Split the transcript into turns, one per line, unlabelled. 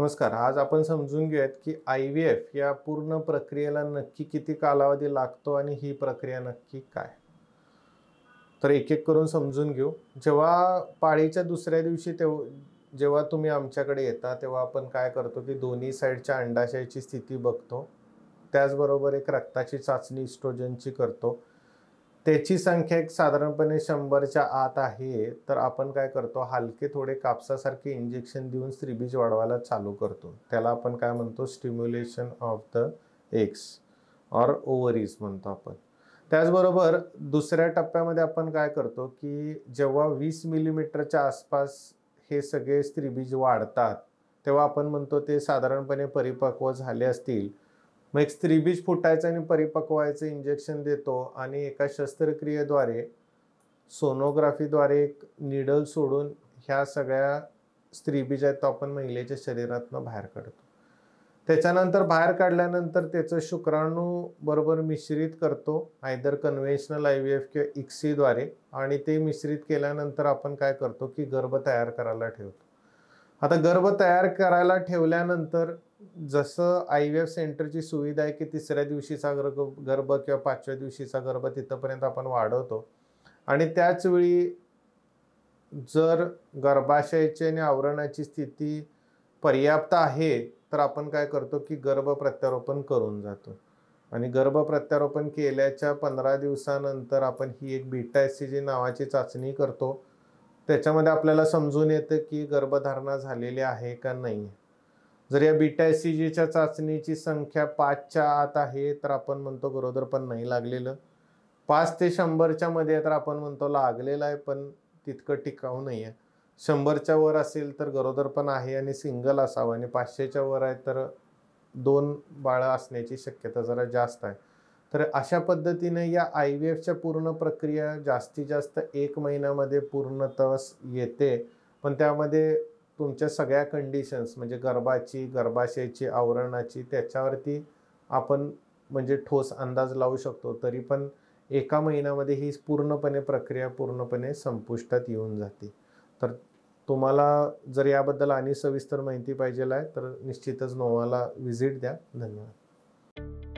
नमस्कार आज आपण समजून घेऊयात की आय व्ही एफ या पूर्ण प्रक्रियेला नक्की किती कालावधी लागतो आणि ही प्रक्रिया नक्की काय तर एक एक करून समजून घेऊ जेव्हा पाळीच्या दुसऱ्या दिवशी तेव्हा जेव्हा तुम्ही आमच्याकडे येता तेव्हा आपण काय करतो की दोन्ही साईडच्या अंडाशयाची स्थिती बघतो त्याचबरोबर एक रक्ताची चाचणी इस्ट्रोजनची करतो त्याची संख्या एक साधारणपणे शंभरच्या आत आहे तर आपण काय करतो हलके थोडे कापसासारखे इंजेक्शन देऊन स्त्रीबीज वाढवायला चालू करतो त्याला आपण काय म्हणतो स्टिम्युलेशन ऑफ द एक्स और ओव्हरीज म्हणतो आपण त्याचबरोबर दुसऱ्या टप्प्यामध्ये आपण काय करतो की जेव्हा वीस मिलीमीटरच्या आसपास हे सगळे स्त्रीबीज वाढतात तेव्हा आपण म्हणतो ते साधारणपणे परिपक्व झाले असतील मग एक स्त्रीबीज फुटायचं आणि परिपक्वायचं इंजेक्शन देतो आणि एका शस्त्रक्रियेद्वारे सोनोग्राफीद्वारे एक निडल सोडून ह्या सगळ्या स्त्रीबीज आहेत तो आपण महिलेच्या शरीरातनं बाहेर काढतो त्याच्यानंतर बाहेर काढल्यानंतर त्याचं शुक्राणू बरोबर मिश्रित करतो either conventional I V F किंवा इक्सीद्वारे आणि ते मिश्रित केल्यानंतर आपण काय करतो की गर्भ तयार करायला ठेवतो आता गर्भ तयार करायला ठेवल्यानंतर जसं आय व्ही एफ सेंटरची सुविधा आहे की तिसऱ्या दिवशीचा गर्भ गर्भ किंवा पाचव्या दिवशीचा गर्भ तिथंपर्यंत आपण वाढवतो आणि त्याचवेळी जर गर्भाशयाची आणि आवरणाची स्थिती पर्याप्त आहे तर आपण काय करतो की गर्भ प्रत्यारोपण करून जातो आणि गर्भ प्रत्यारोपण केल्याच्या पंधरा दिवसानंतर आपण ही एक बीटा एस सी जी नावाची चाचणी करतो त्याच्यामध्ये आपल्याला समजून येतं की गर्भधारणा झालेली आहे का नाही जर या बीटा एस सी जीच्या चाचणीची संख्या पाचच्या आत आहे तर आपण म्हणतो गरोदर पण नाही लागलेलं पाच ते शंभरच्या मध्ये तर आपण म्हणतो लागलेलं आहे पण तितकं टिकाऊ नाही आहे शंभरच्या वर असेल तर गरोदर पण आहे आणि सिंगल असावं आणि पाचशेच्या वर आहे तर दोन बाळं असण्याची शक्यता जरा जास्त आहे तर अशा पद्धतीने या आय व्ही एफच्या पूर्ण प्रक्रिया जास्तीत जास्त एक महिन्यामध्ये पूर्णत येते पण त्यामध्ये तुमच्या सगळ्या कंडिशन्स म्हणजे गर्भाची गर्भाशयाची आवरणाची त्याच्यावरती आपण म्हणजे ठोस अंदाज लावू शकतो तरी पण एका महिन्यामध्ये ही पूर्णपणे प्रक्रिया पूर्णपणे संपुष्टात येऊन जाते तर तुम्हाला जर याबद्दल आणि सविस्तर माहिती पाहिजे आहे तर निश्चितच नोवाला व्हिजिट द्या धन्यवाद